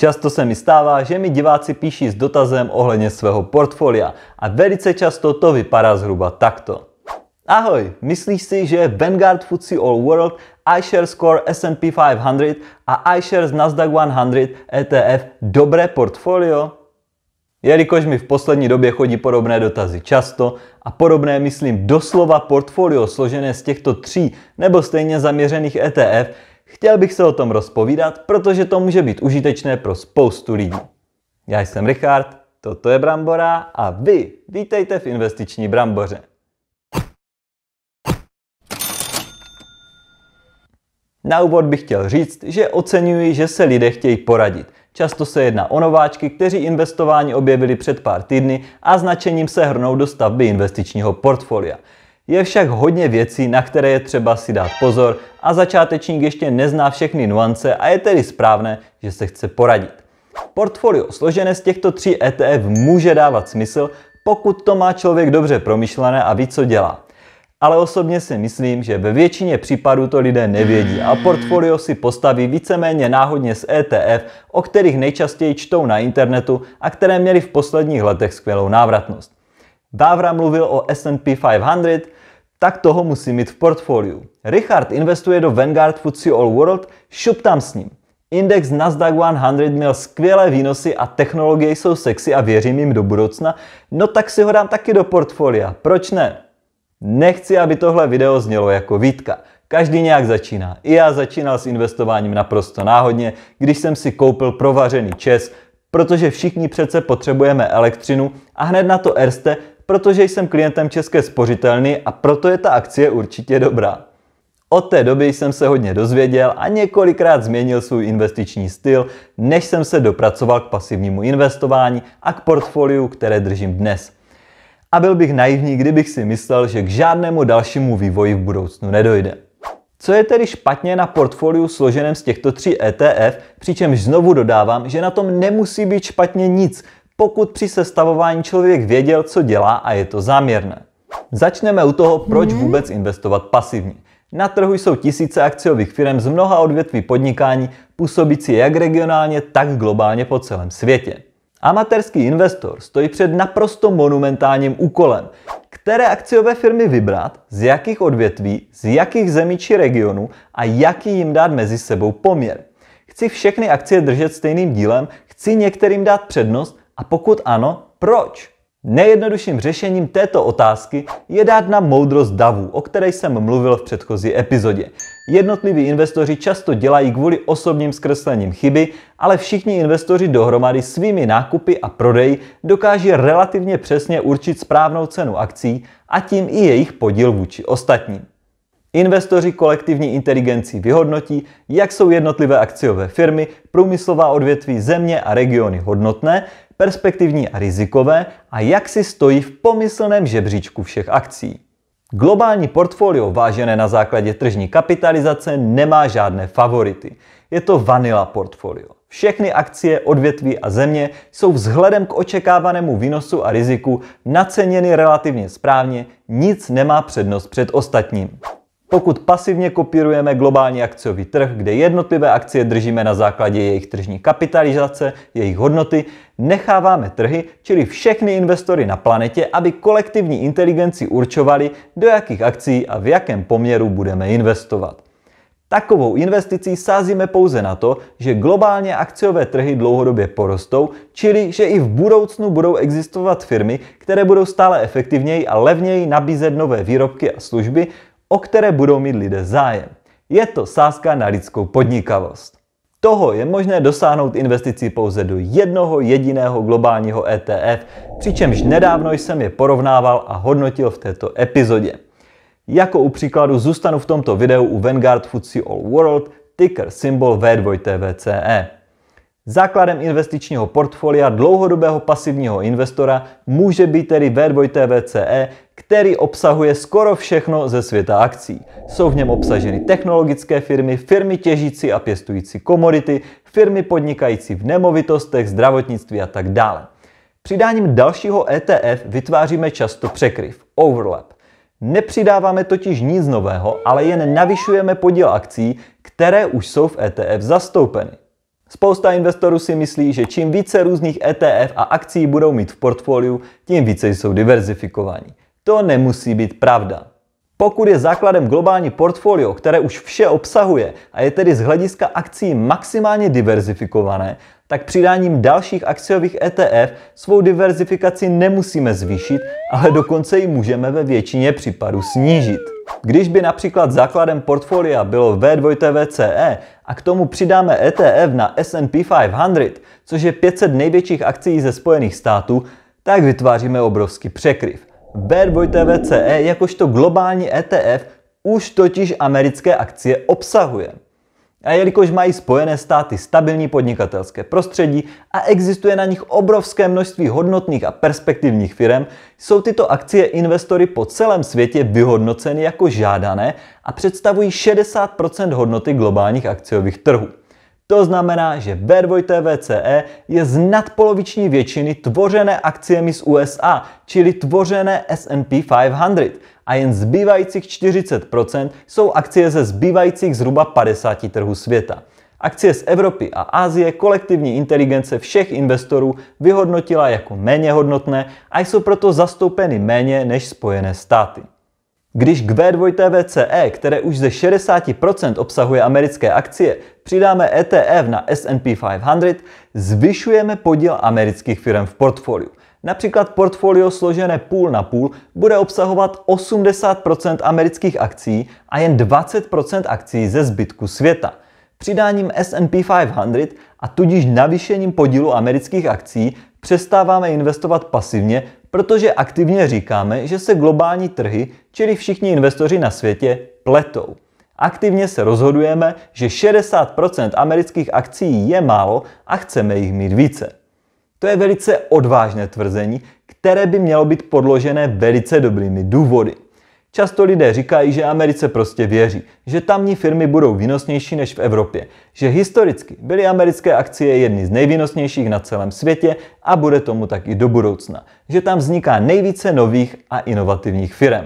Často se mi stává, že mi diváci píší s dotazem ohledně svého portfolia a velice často to vypadá zhruba takto. Ahoj, myslíš si, že Vanguard FTSE All World, iShares Core S&P 500 a iShares Nasdaq 100 ETF dobré portfolio? Jelikož mi v poslední době chodí podobné dotazy často a podobné myslím doslova portfolio složené z těchto tří nebo stejně zaměřených ETF, Chtěl bych se o tom rozpovídat, protože to může být užitečné pro spoustu lidí. Já jsem Richard, toto je Brambora a vy vítejte v investiční Bramboře. Na úvod bych chtěl říct, že oceňuji, že se lidé chtějí poradit. Často se jedná o nováčky, kteří investování objevili před pár týdny a značením se hrnou do stavby investičního portfolia. Je však hodně věcí, na které je třeba si dát pozor a začátečník ještě nezná všechny nuance a je tedy správné, že se chce poradit. Portfolio složené z těchto tří ETF může dávat smysl, pokud to má člověk dobře promyšlené a ví, co dělá. Ale osobně si myslím, že ve většině případů to lidé nevědí a portfolio si postaví víceméně náhodně z ETF, o kterých nejčastěji čtou na internetu a které měly v posledních letech skvělou návratnost. Vávra mluvil o S&P 500, tak toho musí mít v portfoliu. Richard investuje do Vanguard FTSE All World, šup tam s ním. Index Nasdaq 100 měl skvělé výnosy a technologie jsou sexy a věřím jim do budoucna, no tak si ho dám taky do portfolia, proč ne? Nechci, aby tohle video znělo jako výtka. Každý nějak začíná. I já začínal s investováním naprosto náhodně, když jsem si koupil provařený čes, protože všichni přece potřebujeme elektřinu a hned na to Erste protože jsem klientem České spořitelny a proto je ta akcie určitě dobrá. Od té doby jsem se hodně dozvěděl a několikrát změnil svůj investiční styl, než jsem se dopracoval k pasivnímu investování a k portfoliu, které držím dnes. A byl bych naivní, kdybych si myslel, že k žádnému dalšímu vývoji v budoucnu nedojde. Co je tedy špatně na portfoliu složeném z těchto tří ETF, přičemž znovu dodávám, že na tom nemusí být špatně nic, pokud při sestavování člověk věděl, co dělá a je to záměrné. Začneme u toho, proč mhm. vůbec investovat pasivně. Na trhu jsou tisíce akciových firm z mnoha odvětví podnikání, působící jak regionálně, tak globálně po celém světě. Amatérský investor stojí před naprosto monumentálním úkolem, které akciové firmy vybrat, z jakých odvětví, z jakých zemí či regionů a jaký jim dát mezi sebou poměr. Chci všechny akcie držet stejným dílem, chci některým dát přednost a pokud ano, proč? Nejjednodušším řešením této otázky je dát na moudrost davů, o které jsem mluvil v předchozí epizodě. Jednotliví investoři často dělají kvůli osobním zkreslením chyby, ale všichni investoři dohromady svými nákupy a prodeji dokáží relativně přesně určit správnou cenu akcí a tím i jejich podíl vůči ostatním. Investoři kolektivní inteligenci vyhodnotí, jak jsou jednotlivé akciové firmy, průmyslová odvětví země a regiony hodnotné, perspektivní a rizikové a jak si stojí v pomyslném žebříčku všech akcí. Globální portfolio vážené na základě tržní kapitalizace nemá žádné favority. Je to vanila portfolio. Všechny akcie, odvětví a země jsou vzhledem k očekávanému výnosu a riziku naceněny relativně správně, nic nemá přednost před ostatním pokud pasivně kopírujeme globální akciový trh, kde jednotlivé akcie držíme na základě jejich tržní kapitalizace, jejich hodnoty, necháváme trhy, čili všechny investory na planetě, aby kolektivní inteligenci určovali, do jakých akcí a v jakém poměru budeme investovat. Takovou investicí sázíme pouze na to, že globálně akciové trhy dlouhodobě porostou, čili že i v budoucnu budou existovat firmy, které budou stále efektivněji a levněji nabízet nové výrobky a služby, o které budou mít lidé zájem. Je to sázka na lidskou podnikavost. Toho je možné dosáhnout investicí pouze do jednoho jediného globálního ETF, přičemž nedávno jsem je porovnával a hodnotil v této epizodě. Jako u příkladu zůstanu v tomto videu u Vanguard FTSE All World, ticker symbol V2TVCE. Základem investičního portfolia dlouhodobého pasivního investora může být tedy V2TVCE, který obsahuje skoro všechno ze světa akcí. Jsou v něm obsaženy technologické firmy, firmy těžící a pěstující komodity, firmy podnikající v nemovitostech, zdravotnictví a tak dále. Přidáním dalšího ETF vytváříme často překryv, overlap. Nepřidáváme totiž nic nového, ale jen navyšujeme podíl akcí, které už jsou v ETF zastoupeny. Spousta investorů si myslí, že čím více různých ETF a akcí budou mít v portfoliu, tím více jsou diverzifikovaní. To nemusí být pravda. Pokud je základem globální portfolio, které už vše obsahuje a je tedy z hlediska akcí maximálně diverzifikované, tak přidáním dalších akciových ETF svou diverzifikaci nemusíme zvýšit, ale dokonce ji můžeme ve většině případů snížit. Když by například základem portfolia bylo v 2 tvce a k tomu přidáme ETF na S&P 500, což je 500 největších akcí ze Spojených států, tak vytváříme obrovský překryv. v 2 tvce jakožto globální ETF už totiž americké akcie obsahuje. A jelikož mají Spojené státy stabilní podnikatelské prostředí a existuje na nich obrovské množství hodnotných a perspektivních firm, jsou tyto akcie investory po celém světě vyhodnoceny jako žádané a představují 60 hodnoty globálních akciových trhů. To znamená, že V2TVCE je z nadpoloviční většiny tvořené akciemi z USA, čili tvořené S&P 500 a jen zbývajících 40% jsou akcie ze zbývajících zhruba 50 trhů světa. Akcie z Evropy a Asie kolektivní inteligence všech investorů vyhodnotila jako méně hodnotné a jsou proto zastoupeny méně než Spojené státy. Když k B2VCE, které už ze 60% obsahuje americké akcie, přidáme ETF na S&P 500, zvyšujeme podíl amerických firm v portfoliu. Například portfolio složené půl na půl bude obsahovat 80% amerických akcí a jen 20% akcí ze zbytku světa. Přidáním S&P 500 a tudíž navýšením podílu amerických akcí Přestáváme investovat pasivně, protože aktivně říkáme, že se globální trhy, čili všichni investoři na světě, pletou. Aktivně se rozhodujeme, že 60% amerických akcí je málo a chceme jich mít více. To je velice odvážné tvrzení, které by mělo být podložené velice dobrými důvody. Často lidé říkají, že Americe prostě věří, že tamní firmy budou výnosnější než v Evropě, že historicky byly americké akcie jedny z nejvýnosnějších na celém světě a bude tomu tak i do budoucna, že tam vzniká nejvíce nových a inovativních firm.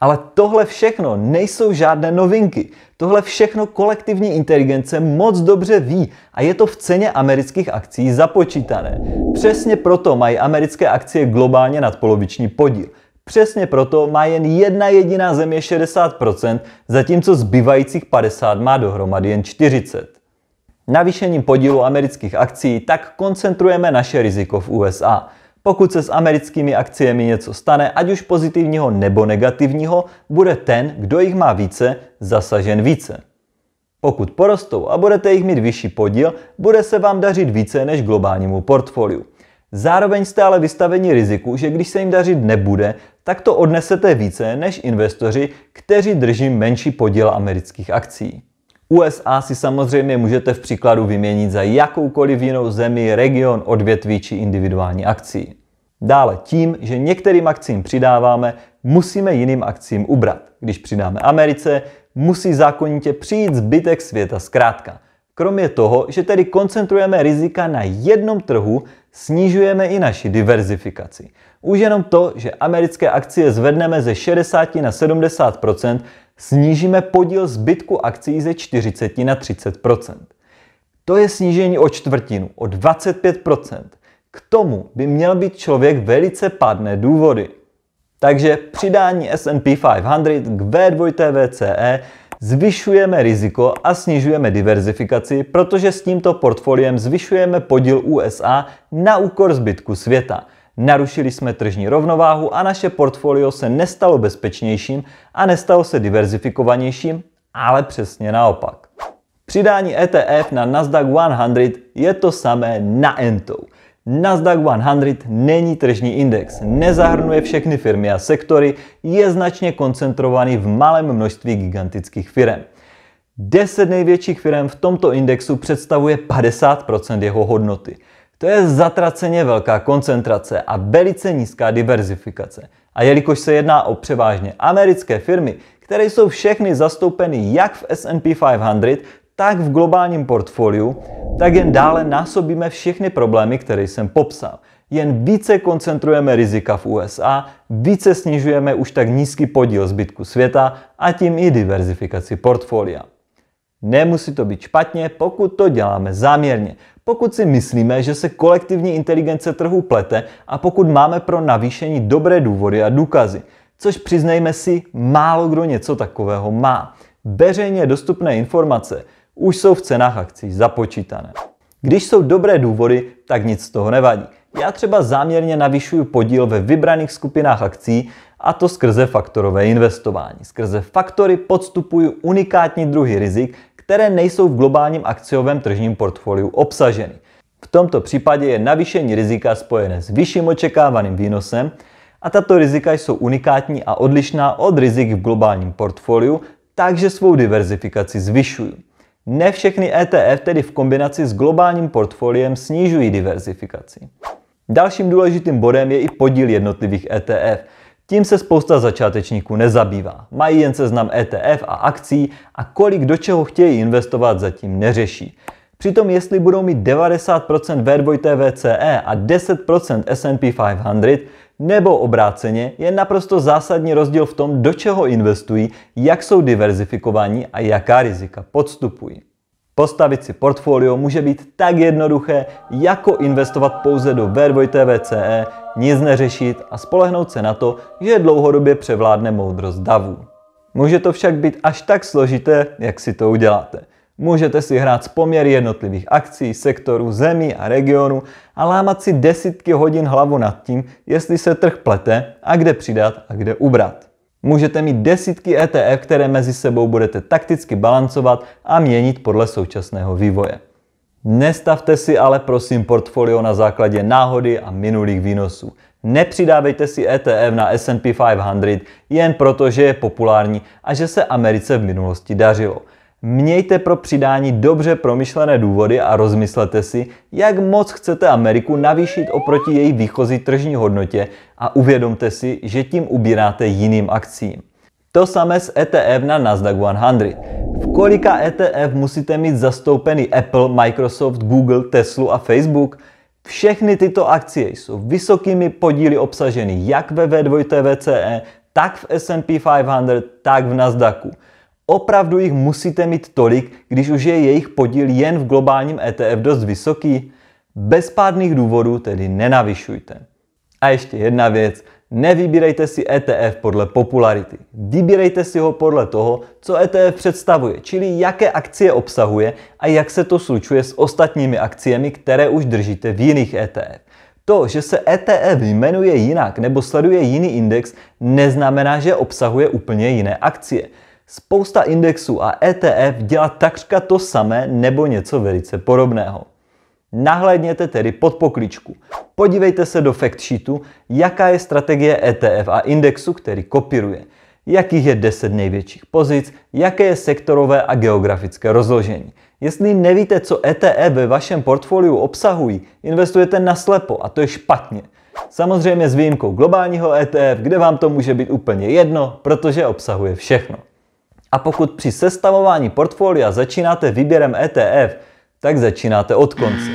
Ale tohle všechno nejsou žádné novinky. Tohle všechno kolektivní inteligence moc dobře ví a je to v ceně amerických akcí započítané. Přesně proto mají americké akcie globálně nadpoloviční podíl. Přesně proto má jen jedna jediná země 60%, zatímco zbývajících 50 má dohromady jen 40. Navýšením podílu amerických akcí tak koncentrujeme naše riziko v USA. Pokud se s americkými akciemi něco stane, ať už pozitivního nebo negativního, bude ten, kdo jich má více, zasažen více. Pokud porostou a budete jich mít vyšší podíl, bude se vám dařit více než globálnímu portfoliu. Zároveň jste ale vystaveni riziku, že když se jim dařit nebude, tak to odnesete více než investoři, kteří drží menší podíl amerických akcí. USA si samozřejmě můžete v příkladu vyměnit za jakoukoliv jinou zemi, region, odvětví či individuální akcí. Dále tím, že některým akcím přidáváme, musíme jiným akcím ubrat. Když přidáme Americe, musí zákonitě přijít zbytek světa zkrátka. Kromě toho, že tedy koncentrujeme rizika na jednom trhu, snižujeme i naši diverzifikaci. Už jenom to, že americké akcie zvedneme ze 60 na 70 snížíme podíl zbytku akcí ze 40 na 30 To je snížení o čtvrtinu, o 25 K tomu by měl být člověk velice pádné důvody. Takže přidání S&P 500 k v 2 tvce Zvyšujeme riziko a snižujeme diverzifikaci, protože s tímto portfoliem zvyšujeme podíl USA na úkor zbytku světa. Narušili jsme tržní rovnováhu a naše portfolio se nestalo bezpečnějším a nestalo se diverzifikovanějším, ale přesně naopak. Přidání ETF na Nasdaq 100 je to samé na entou. Nasdaq 100 není tržní index, nezahrnuje všechny firmy a sektory, je značně koncentrovaný v malém množství gigantických firm. 10 největších firm v tomto indexu představuje 50% jeho hodnoty. To je zatraceně velká koncentrace a velice nízká diverzifikace. A jelikož se jedná o převážně americké firmy, které jsou všechny zastoupeny jak v S&P 500, tak v globálním portfoliu, tak jen dále násobíme všechny problémy, které jsem popsal. Jen více koncentrujeme rizika v USA, více snižujeme už tak nízký podíl zbytku světa a tím i diverzifikaci portfolia. Nemusí to být špatně, pokud to děláme záměrně. Pokud si myslíme, že se kolektivní inteligence trhu plete a pokud máme pro navýšení dobré důvody a důkazy, což přiznejme si, málo kdo něco takového má. Beřejně dostupné informace už jsou v cenách akcí započítané. Když jsou dobré důvody, tak nic z toho nevadí. Já třeba záměrně navyšuju podíl ve vybraných skupinách akcí a to skrze faktorové investování. Skrze faktory podstupuju unikátní druhý rizik, které nejsou v globálním akciovém tržním portfoliu obsaženy. V tomto případě je navýšení rizika spojené s vyšším očekávaným výnosem a tato rizika jsou unikátní a odlišná od rizik v globálním portfoliu, takže svou diverzifikaci zvyšuju. Ne všechny ETF tedy v kombinaci s globálním portfoliem snižují diverzifikaci. Dalším důležitým bodem je i podíl jednotlivých ETF. Tím se spousta začátečníků nezabývá. Mají jen seznam ETF a akcí a kolik do čeho chtějí investovat zatím neřeší. Přitom jestli budou mít 90% V2TVCE a 10% S&P 500, nebo obráceně je naprosto zásadní rozdíl v tom, do čeho investují, jak jsou diverzifikovaní a jaká rizika podstupují. Postavit si portfolio může být tak jednoduché, jako investovat pouze do V2 TVCE, e, nic neřešit a spolehnout se na to, že dlouhodobě převládne moudrost davů. Může to však být až tak složité, jak si to uděláte. Můžete si hrát s poměry jednotlivých akcí, sektorů, zemí a regionu a lámat si desítky hodin hlavu nad tím, jestli se trh plete a kde přidat a kde ubrat. Můžete mít desítky ETF, které mezi sebou budete takticky balancovat a měnit podle současného vývoje. Nestavte si ale prosím portfolio na základě náhody a minulých výnosů. Nepřidávejte si ETF na S&P 500 jen proto, že je populární a že se Americe v minulosti dařilo – Mějte pro přidání dobře promyšlené důvody a rozmyslete si, jak moc chcete Ameriku navýšit oproti její výchozí tržní hodnotě a uvědomte si, že tím ubíráte jiným akcím. To samé s ETF na Nasdaq 100. V kolika ETF musíte mít zastoupený Apple, Microsoft, Google, Tesla a Facebook? Všechny tyto akcie jsou vysokými podíly obsaženy jak ve v 2 tvce e, tak v S&P 500, tak v Nasdaqu. Opravdu jich musíte mít tolik, když už je jejich podíl jen v globálním ETF dost vysoký? Bezpádných důvodů tedy nenavyšujte. A ještě jedna věc. Nevybírejte si ETF podle popularity. Vybírejte si ho podle toho, co ETF představuje, čili jaké akcie obsahuje a jak se to slučuje s ostatními akciemi, které už držíte v jiných ETF. To, že se ETF jmenuje jinak nebo sleduje jiný index, neznamená, že obsahuje úplně jiné akcie. Spousta indexů a ETF dělá takřka to samé nebo něco velice podobného. Nahlédněte tedy pod pokličku. Podívejte se do fact sheetu, jaká je strategie ETF a indexu, který kopíruje, jakých je 10 největších pozic, jaké je sektorové a geografické rozložení. Jestli nevíte, co ETF ve vašem portfoliu obsahují, investujete naslepo a to je špatně. Samozřejmě s výjimkou globálního ETF, kde vám to může být úplně jedno, protože obsahuje všechno. A pokud při sestavování portfolia začínáte výběrem ETF, tak začínáte od konce.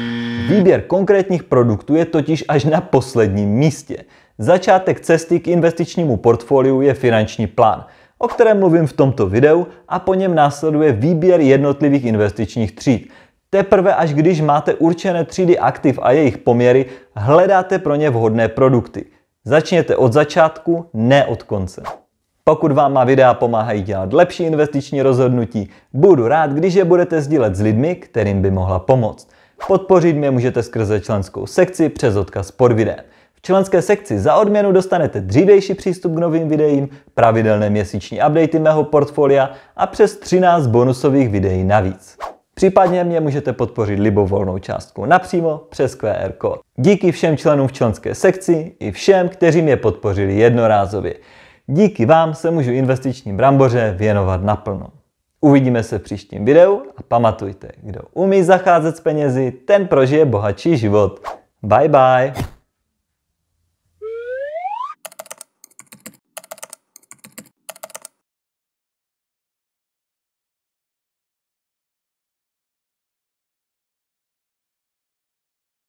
Výběr konkrétních produktů je totiž až na posledním místě. Začátek cesty k investičnímu portfoliu je finanční plán, o kterém mluvím v tomto videu a po něm následuje výběr jednotlivých investičních tříd. Teprve až když máte určené třídy aktiv a jejich poměry, hledáte pro ně vhodné produkty. Začněte od začátku, ne od konce. Pokud vám má videa pomáhají dělat lepší investiční rozhodnutí, budu rád, když je budete sdílet s lidmi, kterým by mohla pomoct. Podpořit mě můžete skrze členskou sekci přes odkaz pod videem. V členské sekci za odměnu dostanete dřívější přístup k novým videím, pravidelné měsíční updaty mého portfolia a přes 13 bonusových videí navíc. Případně mě můžete podpořit libovolnou částku napřímo přes QR kód. Díky všem členům v členské sekci i všem, kteří mě podpořili jednorázově. Díky vám se můžu investiční bramboře věnovat naplno. Uvidíme se v příštím videu a pamatujte, kdo umí zacházet s penězi, ten prožije bohatší život. Bye bye!